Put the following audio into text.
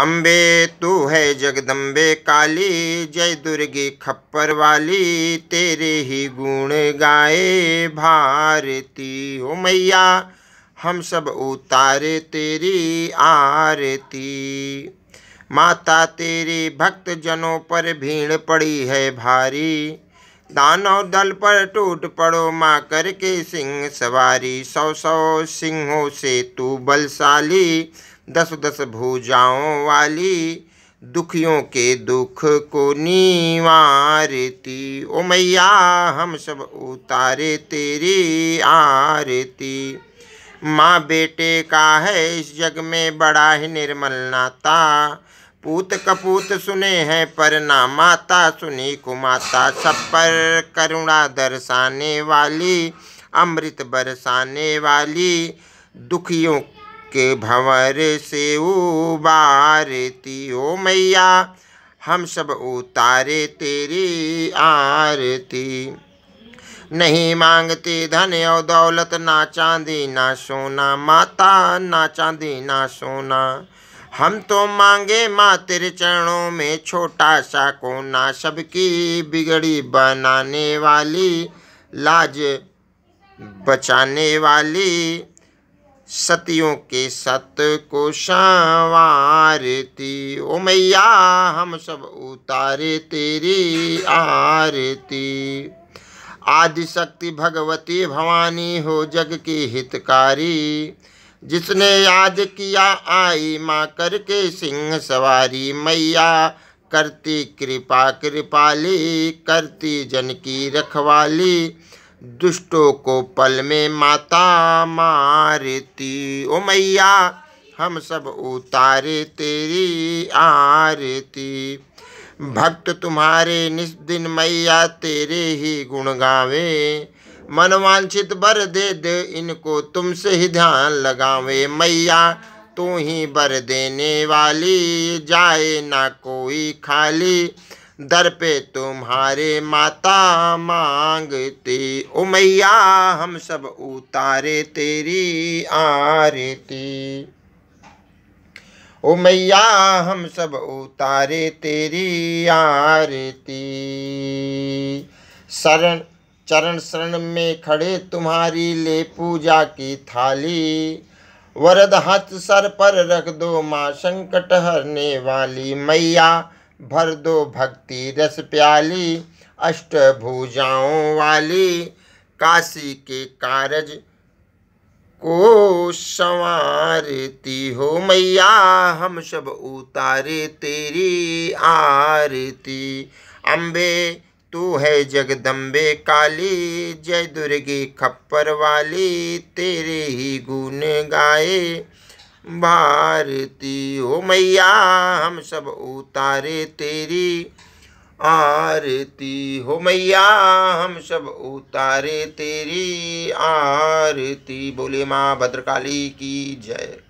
अम्बे तू है जगदम्बे काली जय दुर्गे खप्पर वाली तेरे ही गुण गाए भारती हो मैया हम सब उतारे तेरी आरती माता तेरी भक्त जनों पर भीड़ पड़ी है भारी दानव दल पर टूट पड़ो माँ करके सिंह सवारी सौ सौ सिंहों से तू बलशाली दस दस भुजाओं वाली दुखियों के दुख को निवारती ओ मैया हम सब उतारे तेरी आरती माँ बेटे का है इस जग में बड़ा ही निर्मल नाता पूत कपूत सुने हैं पर ना माता सुनी कुमाता सब पर करुणा दर्शाने वाली अमृत बरसाने वाली दुखियों के भंवर से उबारती ओ मैया हम सब उतारे तेरी आरती नहीं मांगते धन और दौलत ना चांदी ना सोना माता ना चांदी ना सोना हम तो मांगे माँ तेरे चरणों में छोटा सा कोना सबकी बिगड़ी बनाने वाली लाज बचाने वाली सतियों के सत को संवारती ओ मैया हम सब उतारे तेरी आरती आदि शक्ति भगवती भवानी हो जग की हितकारी जिसने याद किया आई माँ करके सिंह सवारी मैया करती कृपा कृपाली करती जन की रखवाली दुष्टों को पल में माता मारती ओ मैया हम सब उतारे तेरी आरती भक्त तुम्हारे निस्दिन मैया तेरे ही गुण गावे मनवांछित बर दे दे इनको तुमसे ही ध्यान लगावे मैया तू ही बर देने वाली जाए ना कोई खाली दर पे तुम्हारे माता मांगती ओ मैया हम सब उतारे तेरी आरती ओ मैया हम सब उतारे तेरी आरती शरण चरण शरण में खड़े तुम्हारी ले पूजा की थाली वरद हाथ सर पर रख दो माँ संकट हरने वाली मैया भर दो भक्ति रस प्याली भुजाओं वाली काशी के कारज को संवारती हो मैया हम सब उतारे तेरी आरती अम्बे तू है जगदम्बे काली जय दुर्गे खप्पर वाली तेरे ही गुण गाए भारती ओ मैया हम सब उतारे तेरी आरती हो मैया हम सब उतारे तेरी आरती बोले माँ भद्रकाली की जय